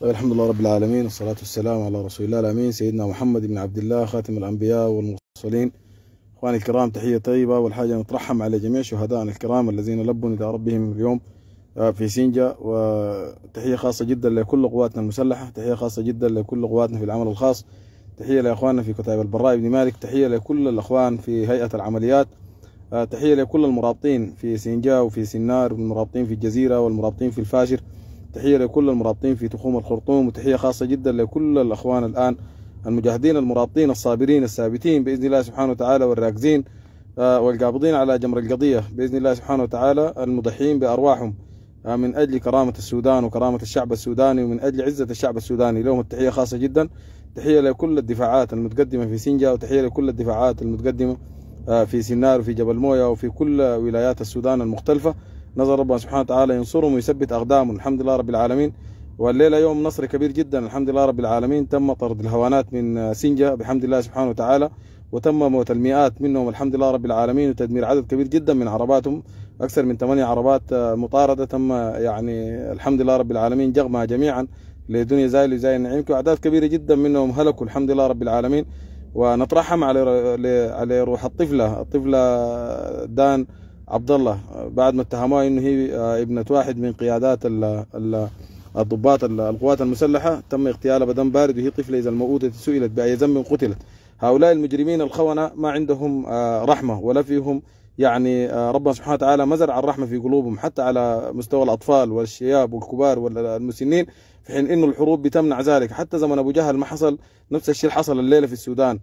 طيب الحمد لله رب العالمين والصلاة والسلام على رسول الله الأمين سيدنا محمد بن عبد الله خاتم الأنبياء والمرسلين إخواني الكرام تحية طيبة والحاجة نترحم على جميع شهدائنا الكرام الذين لبوا نداء ربهم اليوم آه، في سينجا وتحية خاصة جدا لكل قواتنا المسلحة تحية خاصة جدا لكل قواتنا في العمل الخاص تحية لإخواننا في كتاب البراء بن مالك تحية لكل الأخوان في هيئة العمليات آه، تحية لكل المرابطين في سينجا وفي سنار والمرابطين في الجزيرة والمرابطين في الفاشر تحية لكل المرابطين في تخوم الخرطوم وتحية خاصة جدا لكل الأخوان الآن المجاهدين المرابطين الصابرين الثابتين بإذن الله سبحانه وتعالى والراكزين آه، والقابضين على جمر القضية بإذن الله سبحانه وتعالى المضحين بأرواحهم آه، من أجل كرامة السودان وكرامة الشعب السوداني ومن أجل عزة الشعب السوداني لهم التحية خاصة جدا تحية لكل الدفاعات المتقدمة في سنجا وتحية لكل الدفاعات المتقدمة آه، في سنار وفي جبل مويا وفي كل ولايات السودان المختلفة نزل ربنا سبحانه وتعالى ينصرهم ويثبت أقدامهم الحمد لله رب العالمين والليلة يوم نصر كبير جدا الحمد لله رب العالمين تم طرد الهوانات من سنجة بحمد الله سبحانه وتعالى وتم موت المئات منهم الحمد لله رب العالمين وتدمير عدد كبير جدا من عرباتهم أكثر من ثمانية عربات آه، مطاردة تم يعني الحمد لله رب العالمين جغمها جميعا لدنيا زايل زي النعيم وأعداد كبيرة جدا منهم هلكوا الحمد لله رب العالمين ونترحم على على روح الطفلة الطفلة دان عبد الله بعد ما اتهموها انه هي آه، ابنه واحد من قيادات ال ال الضباط القوات المسلحة تم اغتيالها بدم بارد وهي طفلة إذا الموؤودة سئلت بأي ذنب قتلت هؤلاء المجرمين الخونة ما عندهم آه، رحمة ولا فيهم يعني آه، ربنا سبحانه وتعالى ما زرع الرحمة في قلوبهم حتى على مستوى الأطفال والشياب والكبار والمسنين في حين إنه الحروب بتمنع ذلك حتى زمن أبو جهل ما حصل نفس الشيء حصل الليلة في السودان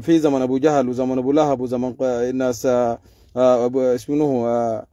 في زمن أبو جهل وزمن أبو لهب وزمن الناس آه، اسمه آه،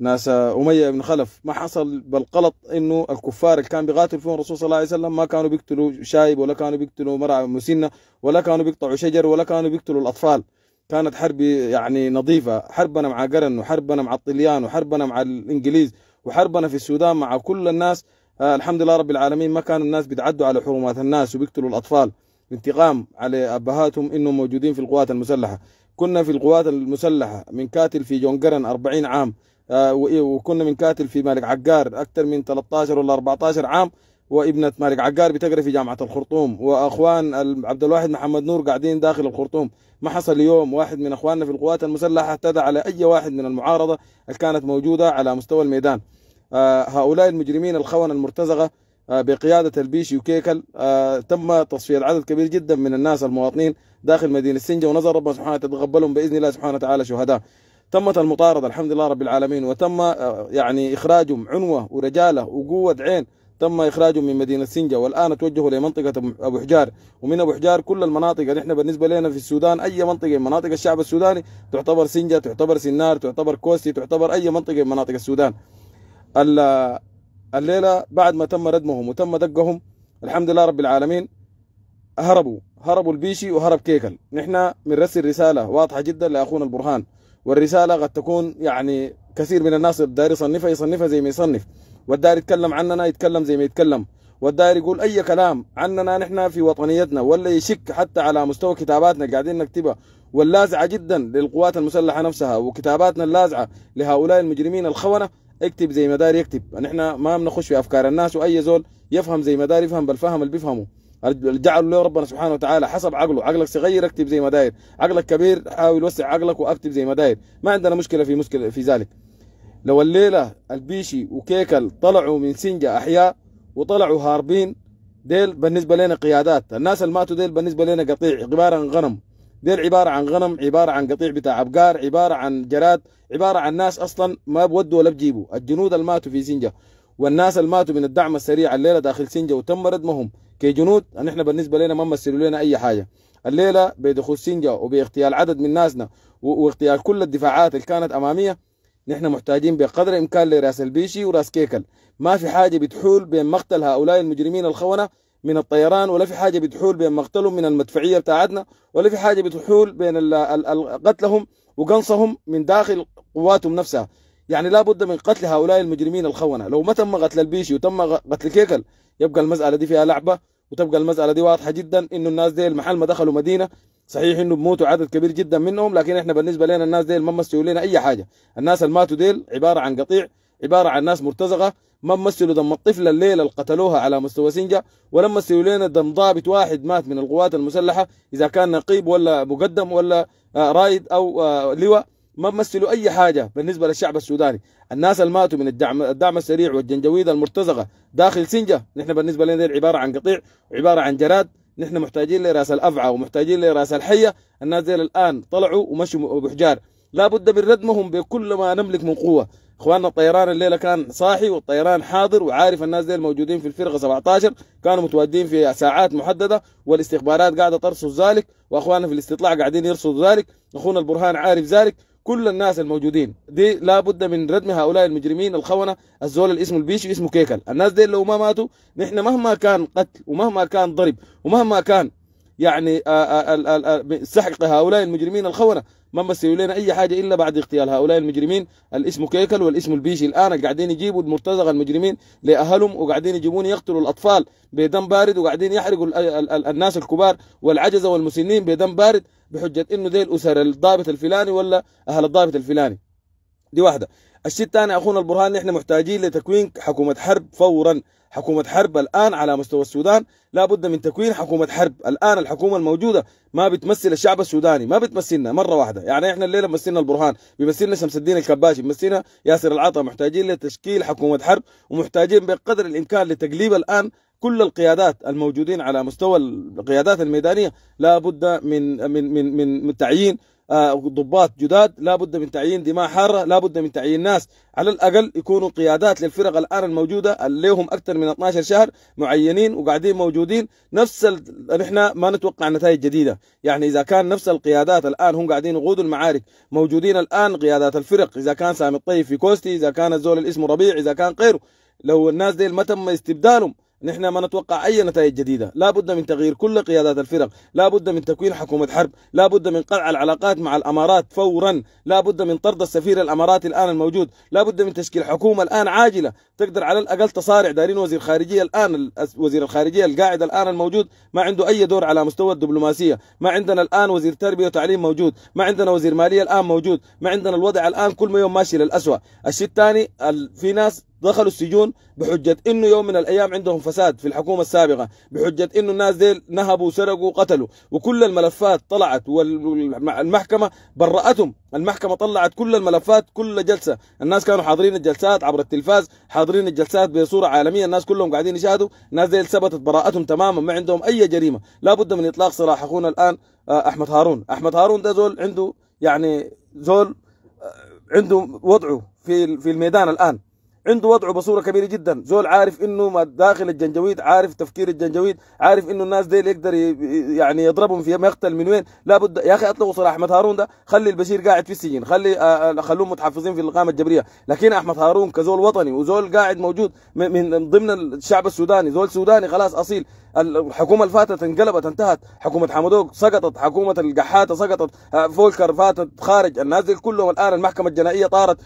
ناس آه، أمية بن خلف ما حصل بالغلط إنه الكفار اللي كان بيقاتل فيهم الرسول صلى الله عليه وسلم ما كانوا بيقتلوا شايب ولا كانوا بيقتلوا مرأة مسنة ولا كانوا بيقطعوا شجر ولا كانوا بيقتلوا الأطفال كانت حرب يعني نظيفة حربنا مع قرن وحربنا مع الطليان وحربنا مع الإنجليز وحربنا في السودان مع كل الناس الحمد لله رب العالمين ما كانوا الناس بيتعدوا على حرمات الناس وبيقتلوا الأطفال انتقام على أبهاتهم إنهم موجودين في القوات المسلحة كنا في القوات المسلحة من كاتل في جونجرن 40 عام آه، إيه، وكنا من كاتل في مالك عقار أكثر من 13 ولا 14 عام وابنة مالك عقار بتقرأ في جامعة الخرطوم وأخوان عبد الواحد محمد نور قاعدين داخل الخرطوم ما حصل يوم واحد من أخواننا في القوات المسلحة اعتدى على أي واحد من المعارضة اللي كانت موجودة على مستوى الميدان آه، هؤلاء المجرمين الخونة المرتزقة آه، بقيادة البيشي وكيكل آه، تم تصفية عدد كبير جدا من الناس المواطنين داخل مدينة سنجة ونظر ربنا سبحانه تتقبلهم بإذن الله سبحانه وتعالى شهداء تمت المطاردة الحمد لله رب العالمين وتم آه، يعني إخراجهم عنوة ورجالة وقوة عين تم اخراجهم من مدينه سنجة والان توجهوا لمنطقه ابو حجار ومن ابو حجار كل المناطق اللي احنا بالنسبه لنا في السودان اي منطقه من مناطق الشعب السوداني تعتبر سنجة تعتبر سنار تعتبر كوستي تعتبر اي منطقه من مناطق السودان الليلة بعد ما تم ردمهم وتم دقهم الحمد لله رب العالمين هربوا هربوا البيشي وهرب كيكل نحن بنرسل رسالة واضحة جدا لأخونا البرهان والرسالة قد تكون يعني كثير من الناس الداير يصنفها يصنفها زي ما يصنف والداير يتكلم عننا يتكلم زي ما يتكلم والداير يقول أي كلام عننا نحن في وطنيتنا ولا يشك حتى على مستوى كتاباتنا قاعدين نكتبها واللاذعة جدا للقوات المسلحة نفسها وكتاباتنا اللاذعة لهؤلاء المجرمين الخونة اكتب زي ما داير يكتب نحن ما بنخش في افكار الناس واي زول يفهم زي ما داير يفهم بالفهم اللي بيفهمه جعل له ربنا سبحانه وتعالى حسب عقله عقلك صغير اكتب زي ما داير عقلك كبير حاول وسع عقلك واكتب زي ما داير ما عندنا مشكله في مشكله في ذلك لو الليله البيشي وكيكل طلعوا من سنجه احياء وطلعوا هاربين ديل بالنسبه لنا قيادات الناس اللي ماتوا ديل بالنسبه لنا قطيع عباره عن غنم ديل عبارة عن غنم عبارة عن قطيع بتاع أبقار عبارة عن جراد عبارة عن ناس أصلا ما بودوا ولا بجيبوا الجنود اللي ماتوا في سنجة والناس اللي ماتوا من الدعم السريع الليلة داخل سنجة وتم ردمهم كجنود نحن بالنسبة لنا ما مثلوا لنا أي حاجة الليلة بدخول سنجة وباغتيال عدد من ناسنا واغتيال كل الدفاعات اللي كانت أمامية نحن محتاجين بقدر الإمكان لراس البيشي وراس كيكل ما في حاجة بتحول بين مقتل هؤلاء المجرمين الخونة من الطيران ولا في حاجه بتحول بين مقتلهم من المدفعيه بتاعتنا ولا في حاجه بتحول بين قتلهم وقنصهم من داخل قواتهم نفسها يعني لا بد من قتل هؤلاء المجرمين الخونه لو ما تم قتل البيشي وتم قتل كيكل يبقى المساله دي فيها لعبه وتبقى المساله دي واضحه جدا انه الناس دي المحل ما دخلوا مدينه صحيح انه بموتوا عدد كبير جدا منهم لكن احنا بالنسبه لنا الناس ديل ما مسوا لنا اي حاجه الناس اللي ماتوا ديل عباره عن قطيع عبارة عن ناس مرتزقة ما مثلوا دم الطفلة الليلة اللي قتلوها على مستوى سنجة ولا مثلوا لنا دم ضابط واحد مات من القوات المسلحة إذا كان نقيب ولا مقدم ولا آه، رايد أو آه، لواء ما مثلوا أي حاجة بالنسبة للشعب السوداني الناس اللي ماتوا من الدعم الدعم السريع والجنجويد المرتزقة داخل سنجة نحن بالنسبة لنا عبارة عن قطيع وعبارة عن جراد نحن محتاجين لراس الأفعى ومحتاجين لراس الحية الناس دي الآن طلعوا ومشوا بحجار لا بد من ردمهم بكل ما نملك من قوة اخواننا الطيران الليله كان صاحي والطيران حاضر وعارف الناس دي الموجودين في الفرقه 17 كانوا متواجدين في ساعات محدده والاستخبارات قاعده ترصد ذلك واخواننا في الاستطلاع قاعدين يرصدوا ذلك اخونا البرهان عارف ذلك كل الناس الموجودين دي لابد من ردم هؤلاء المجرمين الخونه الزول اللي اسمه البيشي اسمه كيكل الناس دي لو ما ماتوا نحن مهما كان قتل ومهما كان ضرب ومهما كان يعني آه، آه، آه، سحق هؤلاء المجرمين الخونة ما مثلوا لنا أي حاجة إلا بعد اغتيال هؤلاء المجرمين الاسم كيكل والاسم البيشي الآن قاعدين يجيبوا المرتزق المجرمين لأهلهم وقاعدين يجيبون يقتلوا الأطفال بدم بارد وقاعدين يحرقوا الناس الكبار والعجزة والمسنين بدم بارد بحجة إنه ذي الأسر الضابط الفلاني ولا أهل الضابط الفلاني دي واحدة الشيء الثاني أخونا البرهان نحن محتاجين لتكوين حكومة حرب فوراً حكومة حرب الآن على مستوى السودان لا بد من تكوين حكومة حرب الآن الحكومة الموجودة ما بتمثل الشعب السوداني ما بتمثلنا مرة واحدة يعني إحنا الليلة بمثلنا البرهان بيمثلنا شمس الدين الكباشي بيمثلنا ياسر العطا محتاجين لتشكيل حكومة حرب ومحتاجين بقدر الإمكان لتقليب الآن كل القيادات الموجودين على مستوى القيادات الميدانيه لابد من من من من تعيين آه، ضباط جداد لابد من تعيين دماء حاره لابد من تعيين ناس على الاقل يكونوا قيادات للفرق الان الموجوده اللي لهم اكثر من 12 شهر معينين وقاعدين موجودين نفس نحن ما نتوقع نتائج جديده يعني اذا كان نفس القيادات الان هم قاعدين يقودوا المعارك موجودين الان قيادات الفرق اذا كان سامي الطيب في كوستي اذا كان الزول اللي اسمه ربيع اذا كان غيره لو الناس دي ما تم استبدالهم نحن ما نتوقع أي نتائج جديدة لا بد من تغيير كل قيادات الفرق لا بد من تكوين حكومة حرب لا بد من قطع العلاقات مع الأمارات فورا لا بد من طرد السفير الأماراتي الآن الموجود لا بد من تشكيل حكومة الآن عاجلة تقدر على الأقل تصارع دارين وزير خارجية الآن وزير الخارجية القاعد الآن الموجود ما عنده أي دور على مستوى الدبلوماسية ما عندنا الآن وزير تربية وتعليم موجود ما عندنا وزير مالية الآن موجود ما عندنا الوضع الآن كل ما يوم ماشي للأسوأ الشيء الثاني في ناس دخلوا السجون بحجة انه يوم من الايام عندهم فساد في الحكومة السابقة بحجة انه الناس ديل نهبوا وسرقوا وقتلوا وكل الملفات طلعت والمحكمة برأتهم المحكمة طلعت كل الملفات كل جلسة الناس كانوا حاضرين الجلسات عبر التلفاز حاضرين الجلسات بصورة عالمية الناس كلهم قاعدين يشاهدوا الناس ديل ثبتت براءتهم تماما ما عندهم اي جريمة لابد من اطلاق سراح اخونا الان آه، احمد هارون احمد هارون ده زول عنده يعني زول آه، عنده وضعه في في الميدان الان عنده وضعه بصوره كبيره جدا زول عارف انه داخل الجنجويد عارف تفكير الجنجويد عارف انه الناس ديل يقدر يعني يضربهم في مقتل من وين لابد يا اخي اطلقوا صلاح احمد هارون ده خلي البشير قاعد في السجن خلي آه، آه، خلوهم متحفظين في الاقامه الجبريه لكن احمد هارون كزول وطني وزول قاعد موجود من ضمن الشعب السوداني زول سوداني خلاص اصيل الحكومه اللي فاتت انقلبت انتهت حكومه حمدوك سقطت حكومه القحاته سقطت آه، فولكر فاتت خارج الناس دي كلهم الان المحكمه الجنائيه طارت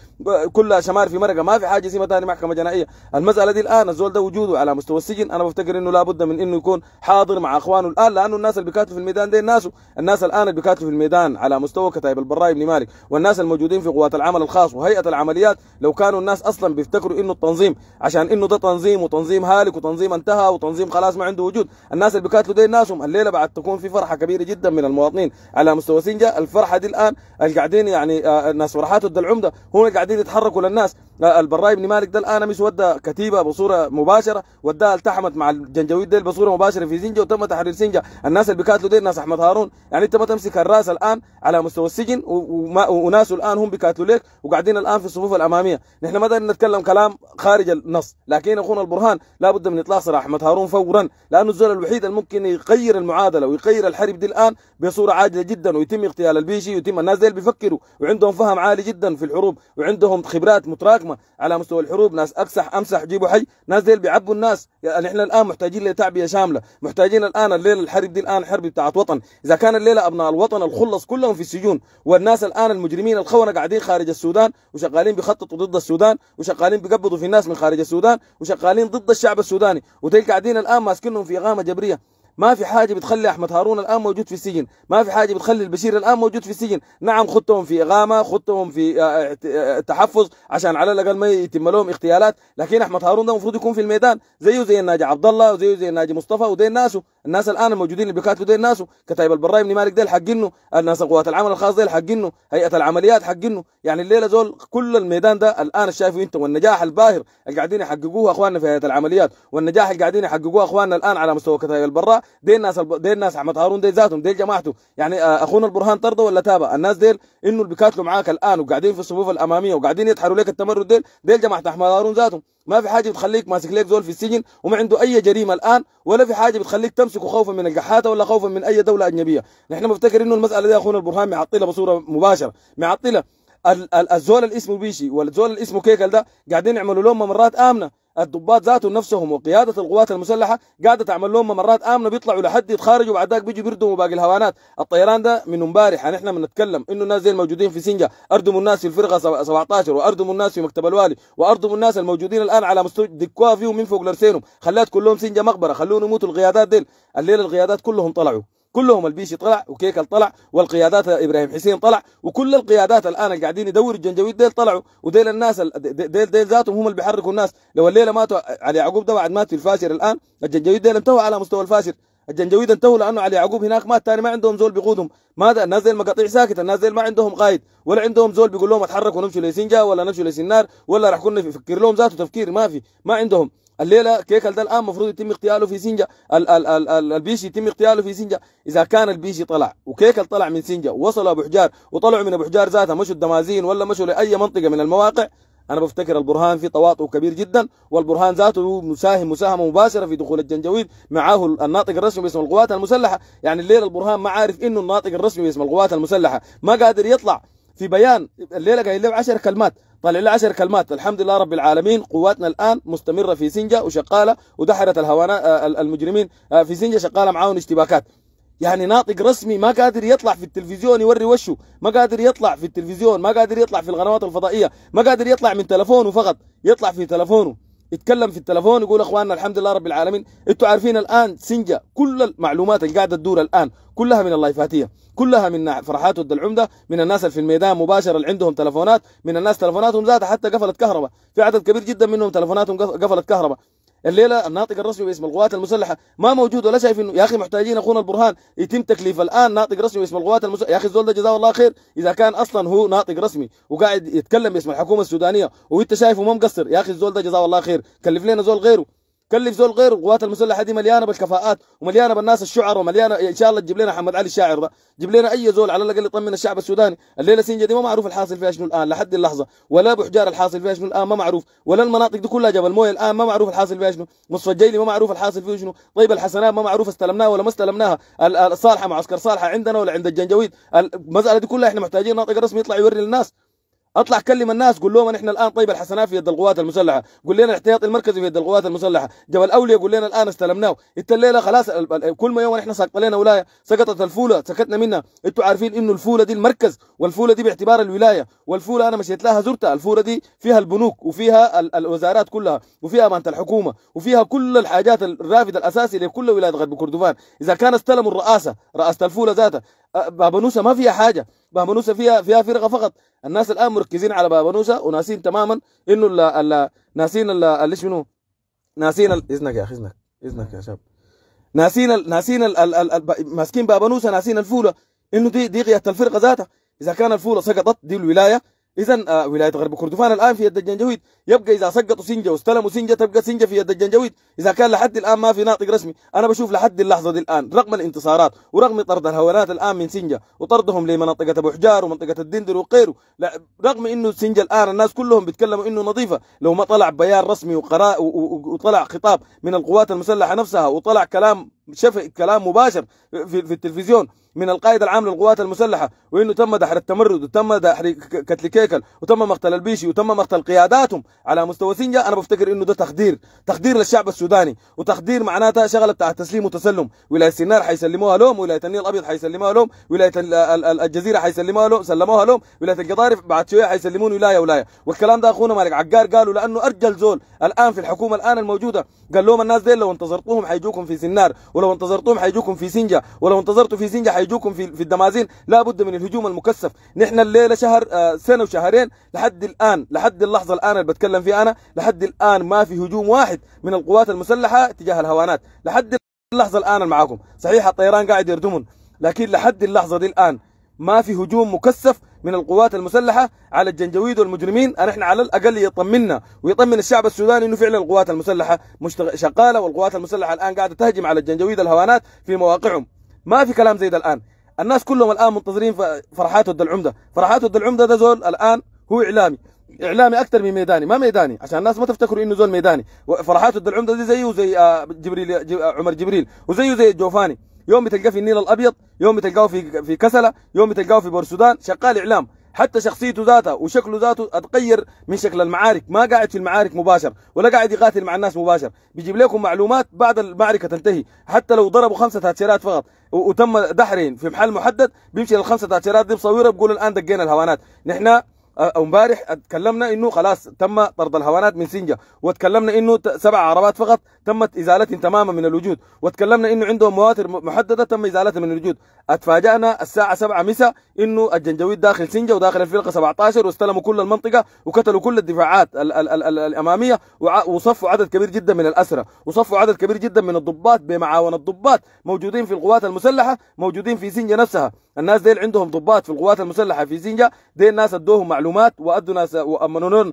كلها شمار في مرقه ما في حاجه اسمها ثاني محكمه جنائيه المساله دي الان الزول ده وجوده على مستوى السجن انا بفتكر انه لابد من انه يكون حاضر مع اخوانه الان لانه الناس اللي بيقاتلوا في الميدان دي الناس الناس الان اللي بيقاتلوا في الميدان على مستوى كتائب البراي بن مالك والناس الموجودين في قوات العمل الخاص وهيئه العمليات لو كانوا الناس اصلا بيفتكروا انه التنظيم عشان انه ده تنظيم وتنظيم هالك وتنظيم انتهى وتنظيم خلاص ما عنده وجود موجود الناس اللي بكات له دي ناسهم الليله بعد تكون في فرحه كبيره جدا من المواطنين على مستوى سنجا الفرحه دي الان اللي قاعدين يعني آه، الناس فرحات العمده هم قاعدين يتحركوا للناس آه، البراي بن مالك ده الان مش ودى كتيبه بصوره مباشره وداها التحمت مع الجنجويد ديل بصوره مباشره في سنجه وتم تحرير سنجه الناس اللي بيقاتلوا ديل ناس احمد هارون يعني انت ما تمسك الراس الان على مستوى السجن وناس الان هم بيقاتلوا لك وقاعدين الان في الصفوف الاماميه نحن ما نتكلم كلام خارج النص لكن اخونا البرهان لابد من اطلاق سراح احمد هارون فورا لانه الزول الوحيد الممكن يغير المعادله ويغير الحرب دي الان بصوره عاجله جدا ويتم اغتيال البيشي ويتم الناس ديل بيفكروا وعندهم فهم عالي جدا في الحروب وعندهم خبرات متراكمه الرقمه على مستوى الحروب ناس اقسح امسح جيبوا حي ناس ديل بيعبوا الناس يعني احنا الان محتاجين لتعبئه شامله محتاجين الان الليله الحرب دي الان حرب بتاعت وطن اذا كان الليله ابناء الوطن الخلص كلهم في السجون والناس الان المجرمين الخونه قاعدين خارج السودان وشغالين بيخططوا ضد السودان وشغالين بيقبضوا في الناس من خارج السودان وشغالين ضد الشعب السوداني وتلك قاعدين الان ماسكينهم في غامه جبريه ما في حاجة بتخلي أحمد هارون الآن موجود في السجن ما في حاجة بتخلي البشير الآن موجود في السجن نعم خدتهم في إغامة خدتهم في آه، آه، آه، تحفظ عشان على الأقل ما يتم لهم اغتيالات لكن أحمد هارون ده المفروض يكون في الميدان زيه زي الناجي عبد الله وزيه زي الناجي مصطفى وزي الناس الناس الآن الموجودين اللي بيقاتلوا دي الناس كتايب البراي بن مالك ديل حقنه الناس قوات العمل الخاص ديل حقنه هيئة العمليات حقنه يعني الليلة زول كل الميدان ده الآن شايفه أنت والنجاح الباهر اللي قاعدين يحققوه أخواننا في هيئة العمليات والنجاح اللي قاعدين يحققوه أخواننا الآن على مستوى كتايب البراي دي الناس الب... دي الناس احمد هارون دي ذاتهم دي جماعته يعني آه، اخونا البرهان طرده ولا تابه الناس ديل انه اللي بيكاتلوا معاك الان وقاعدين في الصفوف الاماميه وقاعدين يتحروا لك التمرد ديل ديل جماعه احمد هارون ذاتهم ما في حاجه بتخليك ماسك لك زول في السجن وما عنده اي جريمه الان ولا في حاجه بتخليك تمسكه خوفا من القحاته ولا خوفا من اي دوله اجنبيه نحن بنفتكر انه المساله دي اخونا البرهان معطله بصوره مباشره معطله الزول اللي اسمه بيشي والزول اللي اسمه كيكل ده قاعدين يعملوا لهم ممرات امنه الضباط ذاتهم نفسهم وقيادة القوات المسلحة قاعدة تعمل لهم ممرات آمنة بيطلعوا لحد يتخارجوا بعد ذاك بيجوا بيردموا باقي الهوانات الطيران ده من امبارح نحن يعني بنتكلم انه الناس زي الموجودين في سنجا اردموا الناس في الفرقة 17 واردموا الناس في مكتب الوالي واردموا الناس الموجودين الان على مستوى دكوا فيهم من فوق لرسينهم خلات كلهم سنجا مقبرة خلوهم يموتوا القيادات ديل الليلة القيادات كلهم طلعوا كلهم البيشي طلع وكيكل طلع والقيادات ابراهيم حسين طلع وكل القيادات الان اللي قاعدين يدوروا الجنجويد ديل طلعوا وديل الناس ديل, ديل, ذاتهم هم اللي بيحركوا الناس لو الليله ماتوا علي يعقوب ده بعد مات في الفاشر الان الجنجويد ديل انتهوا على مستوى الفاشر الجنجويد انتهوا لانه علي يعقوب هناك مات ثاني ما عندهم زول بيقودهم ماذا الناس ديل مقاطيع ساكته الناس ديل ما عندهم قائد ولا عندهم زول بيقول لهم اتحركوا نمشوا لسنجا ولا نمشوا لسنار ولا راح كنا نفكر لهم ذاته تفكير ما في ما عندهم الليله كيكل ده الان المفروض يتم اغتياله في سنجا ال ال ال ال البيشي يتم اغتياله في سنجا اذا كان البيشي طلع وكيكل طلع من سنجا ووصل ابو حجار وطلعوا من ابو حجار ذاتها مشوا الدمازين ولا مشوا لاي منطقه من المواقع انا بفتكر البرهان في تواطؤ كبير جدا والبرهان ذاته مساهم مساهمه مباشره في دخول الجنجويد معاه الناطق الرسمي باسم القوات المسلحه يعني الليله البرهان ما عارف انه الناطق الرسمي باسم القوات المسلحه ما قادر يطلع في بيان الليله قايل له 10 كلمات طلع له 10 كلمات الحمد لله رب العالمين قواتنا الان مستمره في سنجه وشقاله ودحرت الهوانا آه، المجرمين آه، في سنجه شقاله معاون اشتباكات يعني ناطق رسمي ما قادر يطلع في التلفزيون يوري وشه ما قادر يطلع في التلفزيون ما قادر يطلع في القنوات الفضائيه ما قادر يطلع من تلفونه فقط يطلع في تلفونه يتكلم في التلفون يقول اخواننا الحمد لله رب العالمين انتوا عارفين الان سنجا كل المعلومات اللي قاعده تدور الان كلها من اللايفاتيه كلها من فرحات ود العمده من الناس اللي في الميدان مباشره اللي عندهم تلفونات من الناس تلفوناتهم ذاتها حتى قفلت كهرباء في عدد كبير جدا منهم تلفوناتهم قفلت كهرباء الليله الناطق الرسمي باسم القوات المسلحه ما موجود ولا شايف انه يا اخي محتاجين اخونا البرهان يتم تكليف الان ناطق رسمي باسم القوات المسلحه يا اخي الزول ده جزاه الله خير اذا كان اصلا هو ناطق رسمي وقاعد يتكلم باسم الحكومه السودانيه وانت شايفه ما مقصر يا اخي الزول ده جزاه الله خير كلف لنا زول غيره كلف زول غير القوات المسلحه دي مليانه بالكفاءات ومليانه بالناس الشعر ومليانه ان شاء الله تجيب لنا محمد علي الشاعر ده جيب لنا اي زول على الاقل يطمن الشعب السوداني الليله سنجا دي ما معروف الحاصل فيها شنو الان لحد اللحظه ولا بحجار الحاصل فيها شنو الان ما معروف ولا المناطق دي كلها جبل مويه الان ما معروف الحاصل فيها شنو نصف الجيلي ما معروف الحاصل فيه شنو طيب الحسنات ما معروف استلمناها ولا ما استلمناها الصالحه معسكر صالحه عندنا ولا عند الجنجويد المساله دي كلها احنا محتاجين ناطق رسمي يطلع يوري للناس اطلع كلم الناس قول لهم احنا الان طيب الحسنات في يد القوات المسلحه قول لنا الاحتياطي المركزي في يد القوات المسلحه جبل الاولياء قول لنا الان استلمناه انت الليله خلاص كل ما يوم احنا سقط لنا ولايه سقطت الفوله سكتنا منها انتوا عارفين انه الفوله دي المركز والفوله دي باعتبار الولايه والفوله انا مشيت لها زرتها الفوله دي فيها البنوك وفيها الوزارات كلها وفيها امانه الحكومه وفيها كل الحاجات الرافد الاساسي لكل ولايه غرب كردفان اذا كان استلموا الرئاسه رئاسه الفوله ذاتها بابنوسه ما فيها حاجه بابانوسا فيها فيها فرقه فقط الناس الان مركزين على بابانوسا وناسين تماما انه لا لا ناسين ليش منو ناسين اذنك يا اخي اذنك اذنك يا شاب ناسين ال ناسين ال ال ال ماسكين بابانوسا ناسين الفوله انه دي دي قياده الفرقه ذاتها اذا كان الفوله سقطت دي الولايه إذا آه، ولاية غرب كردفان الآن في يد الجنجويد يبقى إذا سقطوا سنجة واستلموا سنجة تبقى سنجة في يد الجنجويد إذا كان لحد الآن ما في ناطق رسمي أنا بشوف لحد اللحظة دي الآن رغم الانتصارات ورغم طرد الهوانات الآن من سنجة وطردهم لمنطقة أبو حجار ومنطقة الدندر وغيره رغم إنه سنجة الآن الناس كلهم بيتكلموا إنه نظيفة لو ما طلع بيان رسمي وقراء وطلع خطاب من القوات المسلحة نفسها وطلع كلام شاف كلام مباشر في, في التلفزيون من القائد العام للقوات المسلحه وانه تم دحر التمرد وتم دحر كتل كيكل وتم مقتل البيشي وتم مقتل قياداتهم على مستوى سنجا انا بفتكر انه ده تخدير تخدير للشعب السوداني وتخدير معناتها شغله بتاع تسليم وتسلم ولايه سنار حيسلموها لهم ولايه النيل الابيض حيسلموها لهم ولايه الجزيره حيسلموها لهم سلموها لهم ولايه القضارف بعد شويه حيسلمون ولايه ولايه والكلام ده اخونا مالك عقار قالوا لانه ارجل زول الان في الحكومه الان الموجوده قال لهم الناس دي لو انتظرتوهم حيجوكم في سنار ولو انتظرتهم حيجوكم في سنجا ولو انتظرتوا في سنجا حيجوكم في, في الدمازين لا بد من الهجوم المكثف نحن الليلة شهر آه، سنة وشهرين لحد الآن لحد اللحظة الآن اللي بتكلم فيها أنا لحد الآن ما في هجوم واحد من القوات المسلحة تجاه الهوانات لحد اللحظة الآن معاكم صحيح الطيران قاعد يردمون لكن لحد اللحظة دي الآن ما في هجوم مكثف من القوات المسلحة على الجنجويد والمجرمين أن احنا على الأقل يطمنا ويطمن الشعب السوداني أنه فعلا القوات المسلحة مشتغ... شغالة والقوات المسلحة الآن قاعدة تهجم على الجنجويد الهوانات في مواقعهم ما في كلام زي ده الآن الناس كلهم الآن منتظرين فرحات ود العمدة فرحات ود العمدة ده زول الآن هو إعلامي اعلامي اكثر من ميداني ما ميداني عشان الناس ما تفتكروا انه زول ميداني فرحات ود العمده دي زيه زي آه، جبريل آه، عمر جبريل وزيه زي الجوفاني يوم تلقاه في النيل الابيض يوم تلقاه في في كسله يوم تلقاه في بورسودان شغال اعلام حتى شخصيته ذاتها وشكله ذاته اتغير من شكل المعارك ما قاعد في المعارك مباشر ولا قاعد يقاتل مع الناس مباشر بيجيب لكم معلومات بعد المعركه تنتهي حتى لو ضربوا خمسه تاتشيرات فقط وتم دحرين في محل محدد بيمشي للخمسه تاتشيرات دي بصويره بيقول الان دقينا الهوانات نحن او أه، امبارح اتكلمنا انه خلاص تم طرد الهوانات من سنجا وتكلمنا انه سبع عربات فقط تمت ازالتهم تماما من الوجود وتكلمنا انه عندهم مواتر محدده تم ازالتها من الوجود اتفاجئنا الساعه 7 مساء انه الجنجويد داخل سنجا وداخل الفرقه 17 واستلموا كل المنطقه وقتلوا كل الدفاعات ال ال ال ال الاماميه وصفوا عدد كبير جدا من الاسرى وصفوا عدد كبير جدا من الضباط بمعاون الضباط موجودين في القوات المسلحه موجودين في سنجا نفسها الناس ديل عندهم ضباط في القوات المسلحه في سنجا ديل ناس ادوهم معلومات معلومات وادوا ناس وامنوا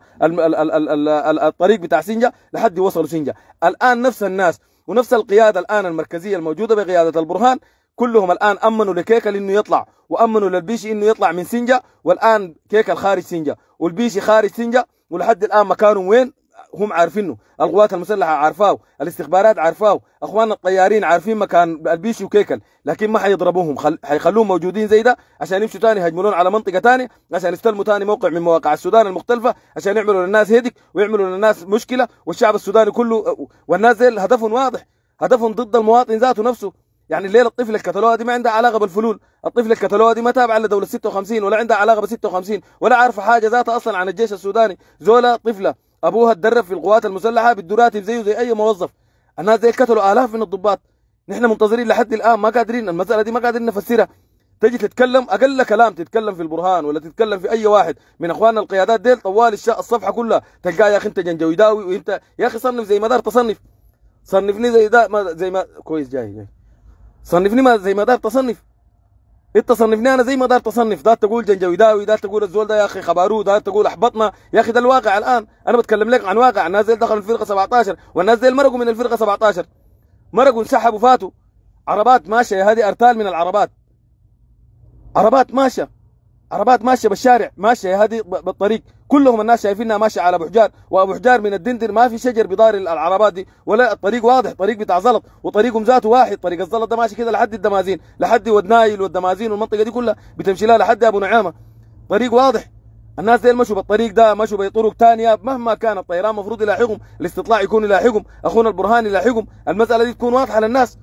الطريق بتاع سنجا لحد وصلوا سنجا الان نفس الناس ونفس القياده الان المركزيه الموجوده بقياده البرهان كلهم الان امنوا لكيكا انه يطلع وامنوا للبيشي انه يطلع من سنجا والان كيكا خارج سنجا والبيشي خارج سنجا ولحد الان مكانه وين هم عارفينه القوات المسلحه عارفاه الاستخبارات عارفاه اخوان الطيارين عارفين مكان البيشي وكيكل لكن ما حيضربوهم خل... حيخلوهم موجودين زي ده عشان يمشوا تاني يهجمون على منطقه ثانيه عشان يستلموا تاني موقع من مواقع السودان المختلفه عشان يعملوا للناس هيدك ويعملوا للناس مشكله والشعب السوداني كله والناس زي هدفهم واضح هدفهم ضد المواطن ذاته نفسه يعني الليله الطفله الكتالوها دي ما عندها علاقه بالفلول، الطفله الكتالوها دي ما تابعه لدوله 56 ولا عندها علاقه ب 56 ولا عارفه حاجه ذاتها اصلا عن الجيش السوداني، زولا طفله ابوها اتدرب في القوات المسلحه بده راتب زيه زي اي موظف الناس دي قتلوا الاف من الضباط نحن منتظرين لحد الان ما قادرين المساله دي ما قادرين نفسرها تجي تتكلم اقل كلام تتكلم في البرهان ولا تتكلم في اي واحد من اخواننا القيادات ديل طوال الصفحه كلها تلقاه يا اخي انت جنجويداوي وانت يا اخي صنف زي ما دار تصنف صنفني زي ده ما زي ما كويس جاي جاي صنفني ما زي ما دار تصنف انت صنفني انا زي ما دار تصنف دار تقول جنجويداوي دار تقول الزول ده يا اخي خبارو دار تقول احبطنا يا اخي ده الواقع الان انا بتكلم لك عن واقع الناس دي دخلوا الفرقه 17 والناس دي مرقوا من الفرقه 17 مرقوا انسحبوا فاتوا عربات ماشيه هذه ارتال من العربات عربات ماشيه عربات ماشيه بالشارع ماشيه هذه بالطريق كلهم الناس شايفينها ماشيه على ابو حجار وابو حجار من الدندر ما في شجر بضار العربات دي ولا الطريق واضح طريق بتاع زلط وطريقهم ذاته واحد طريق الزلط ده ماشي كده لحد الدمازين لحد ودنايل والدمازين والمنطقه دي كلها بتمشي لها لحد ابو نعامه طريق واضح الناس ديل مشوا بالطريق ده مشوا بطرق ثانيه مهما كان الطيران المفروض يلاحقهم الاستطلاع يكون يلاحقهم اخونا البرهان يلاحقهم المساله دي تكون واضحه للناس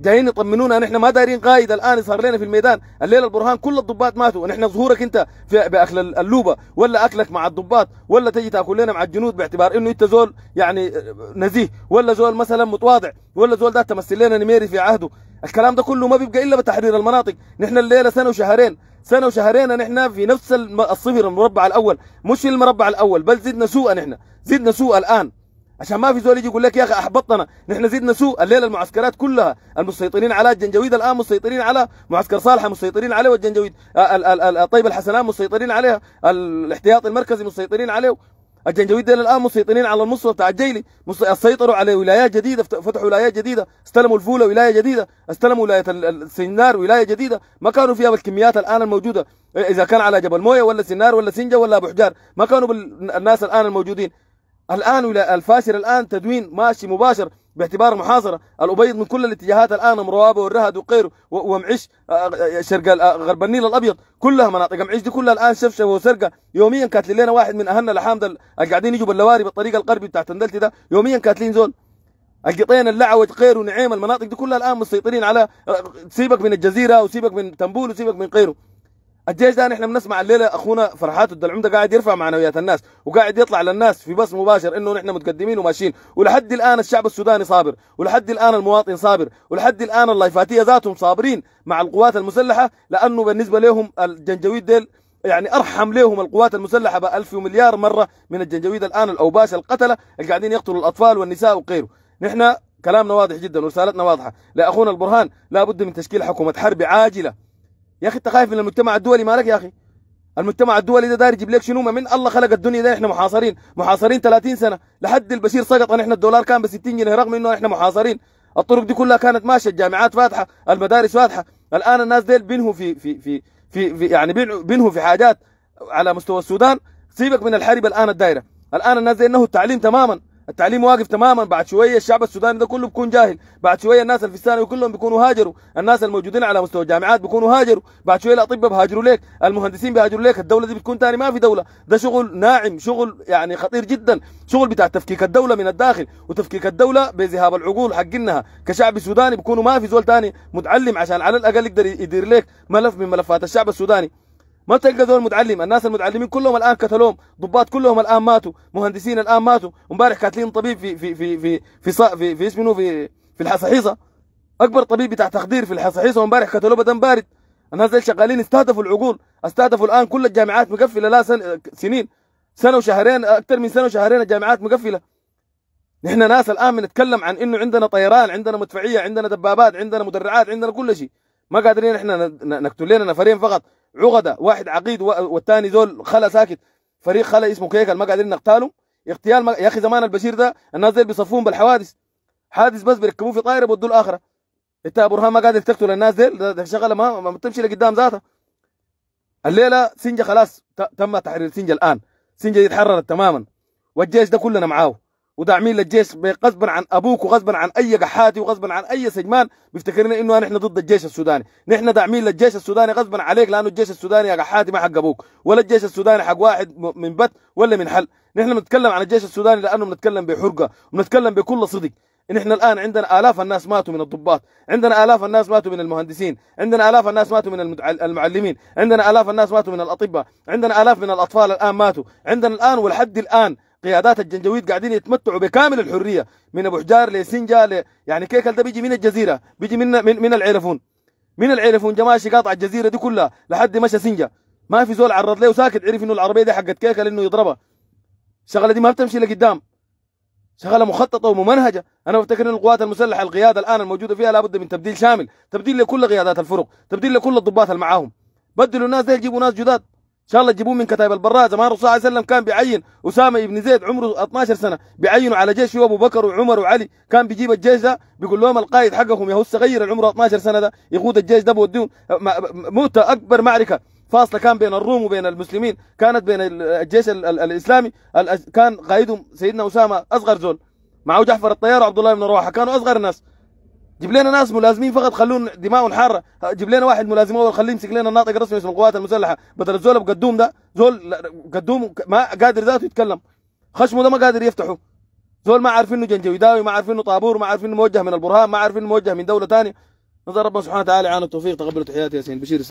جايين يطمنونا نحن ما دايرين قائد الان صار لنا في الميدان الليله البرهان كل الضباط ماتوا ونحن ظهورك انت في باكل اللوبه ولا اكلك مع الضباط ولا تجي تاكل لنا مع الجنود باعتبار انه انت زول يعني آه، نزيه ولا زول مثلا متواضع ولا زول ده تمثل لنا نميري في عهده الكلام ده كله ما بيبقى الا بتحرير المناطق نحن الليله سنه وشهرين سنه وشهرين نحن في نفس الصفر المربع الاول مش المربع الاول بل زدنا سوءا نحن زدنا سوء الان عشان ما في زول يجي يقول لك يا اخي احبطنا نحن زدنا سوء الليله المعسكرات كلها المسيطرين على الجنجويد الان مسيطرين على معسكر صالحه مسيطرين عليه والجنجويد آه، طيب الحسنان مسيطرين عليها الاحتياط المركزي مسيطرين عليه الجنجويد ديل الان مسيطرين على المصر بتاع الجيلي سيطروا على ولايات جديده فتحوا ولايات جديده استلموا الفوله ولايه جديده استلموا ولايه السنار ولايه جديده ما كانوا فيها بالكميات الان الموجوده اذا كان على جبل مويه ولا سنار ولا سنجه ولا ابو حجار ما كانوا بالناس الان الموجودين الآن ولا الفاشر الآن تدوين ماشي مباشر باعتبار محاصرة الأبيض من كل الاتجاهات الآن مروابه والرهد وقيره ومعش آه، آه، شرق آه، غرب النيل الأبيض كلها مناطق معش دي كلها الآن شفشة وسرقة يوميا كاتلين لنا واحد من أهلنا لحامد اللي قاعدين يجوا باللواري بالطريق القربي بتاع تندلتي ده يوميا كاتلين زول القطين اللعوج قير ونعيم المناطق دي كلها الآن مسيطرين على سيبك من الجزيرة وسيبك من تنبول وسيبك من قيره الجيش ده نحن بنسمع الليله اخونا فرحات الدلعوم ده قاعد يرفع معنويات الناس وقاعد يطلع للناس في بث مباشر انه نحن متقدمين وماشيين ولحد الان الشعب السوداني صابر ولحد الان المواطن صابر ولحد الان اللايفاتيه ذاتهم صابرين مع القوات المسلحه لانه بالنسبه لهم الجنجويد ديل يعني ارحم لهم القوات المسلحه ب 1000 ومليار مره من الجنجويد الان الاوباش القتله اللي قاعدين يقتلوا الاطفال والنساء وغيره نحن كلامنا واضح جدا ورسالتنا واضحه لاخونا البرهان لابد من تشكيل حكومه حرب عاجله يا اخي انت خايف من المجتمع الدولي مالك يا اخي المجتمع الدولي ده داير يجيب لك شنو من الله خلق الدنيا ده احنا محاصرين محاصرين 30 سنه لحد البشير سقط احنا الدولار كان ب 60 جنيه رغم انه احنا محاصرين الطرق دي كلها كانت ماشيه الجامعات فاتحه المدارس فاتحه الان الناس ديل بينهوا في في في في, في يعني بينهوا في حاجات على مستوى السودان سيبك من الحرب الان الدايره الان الناس دي انه التعليم تماما التعليم واقف تماما بعد شويه الشعب السوداني ده كله بيكون جاهل بعد شويه الناس اللي في الثانوي كلهم بيكونوا هاجروا الناس الموجودين على مستوى الجامعات بيكونوا هاجروا بعد شويه الاطباء بهاجروا ليك المهندسين بهاجروا ليك الدوله دي بتكون ثاني ما في دوله ده شغل ناعم شغل يعني خطير جدا شغل بتاع تفكيك الدوله من الداخل وتفكيك الدوله بذهاب العقول حقنها كشعب سوداني بيكونوا ما في زول ثاني متعلم عشان على الاقل يقدر يدير لك ملف من ملفات الشعب السوداني ما تلقى ذول متعلم الناس المتعلمين كلهم الان كتلوم ضباط كلهم الان ماتوا مهندسين الان ماتوا امبارح كاتلين طبيب في في في في في في, في اسمه في في الحصحيصه اكبر طبيب بتاع تخدير في الحصحيصه امبارح كتلوه بدم بارد الناس شغالين استهدفوا العقول استهدفوا الان كل الجامعات مقفله لا سن سنين سنه وشهرين اكثر من سنه وشهرين الجامعات مقفله نحن ناس الان بنتكلم عن انه عندنا طيران عندنا مدفعيه عندنا دبابات عندنا مدرعات عندنا كل شيء ما قادرين احنا نقتل لنا نفرين فقط عقده واحد عقيد والثاني ذول خلا ساكت فريق خلا اسمه كيكل ما قادرين نقتاله اغتيال يا اخي زمان البشير ده الناس ديل بيصفون بالحوادث حادث بس بيركبوه في طائره بودوه الاخره انت يا برهان ما قادر تقتل الناس ديل ده شغله ما, بتمشي لقدام ذاتها الليله سنجه خلاص تم تحرير سنجه الان سنجه دي اتحررت تماما والجيش ده كلنا معاه وداعمين للجيش غصبا عن ابوك وغصبا عن اي قحاتي وغصبا عن اي سجمان بيفتكرنا انه نحن ضد الجيش السوداني، نحن داعمين للجيش السوداني غصبا عليك لانه الجيش السوداني يا قحاتي ما حق ابوك، ولا الجيش السوداني حق واحد من بت ولا من حل، نحن بنتكلم عن الجيش السوداني لانه بنتكلم بحرقه، بنتكلم بكل صدق، نحن الان عندنا الاف الناس ماتوا من الضباط، عندنا الاف الناس ماتوا من المهندسين، عندنا الاف الناس ماتوا من المعلمين، عندنا الاف الناس ماتوا من الاطباء، عندنا الاف من الاطفال الان ماتوا، عندنا الان ولحد الان قيادات الجنجويد قاعدين يتمتعوا بكامل الحريه من ابو حجار لسنجا ل... يعني كيكل ده بيجي من الجزيره بيجي من من, من العرفون من العرفون جماشي قاطع الجزيره دي كلها لحد مشى سنجا ما في زول عرض له وساكت عرف انه العربيه دي حقت كيكل انه يضربها الشغله دي ما بتمشي لقدام شغله مخططه وممنهجه انا بفتكر ان القوات المسلحه القياده الان الموجوده فيها لابد من تبديل شامل تبديل لكل قيادات الفرق تبديل لكل الضباط اللي معاهم بدلوا الناس دي يجيبوا ناس جداد شاء الله تجيبوه من كتاب البراء زمان الرسول صلى الله عليه وسلم كان بيعين اسامه بن زيد عمره 12 سنه بيعينوا على جيش ابو بكر وعمر وعلي كان بيجيب الجيش ده بيقول لهم القائد حقهم يا هو الصغير اللي عمره 12 سنه ده يقود الجيش ده بوديهم موته اكبر معركه فاصله كان بين الروم وبين المسلمين كانت بين الجيش الـ الـ الاسلامي كان قائدهم سيدنا اسامه اصغر زول معه جعفر الطيار وعبد الله بن رواحه كانوا اصغر ناس جيب لنا ناس ملازمين فقط خلون دماء حاره جيب لنا واحد ملازم اول خليه يمسك لنا الناطق الرسمي اسم القوات المسلحه بدل الزول بقدوم ده زول قدوم ما قادر ذاته يتكلم خشمه ده ما قادر يفتحه زول ما عارف انه جنجويداوي ما عارف انه طابور ما عارف انه موجه من البرهان ما عارف انه موجه من دوله ثانيه نسال ربنا سبحانه وتعالى عن التوفيق تقبل تحياتي ياسين بشير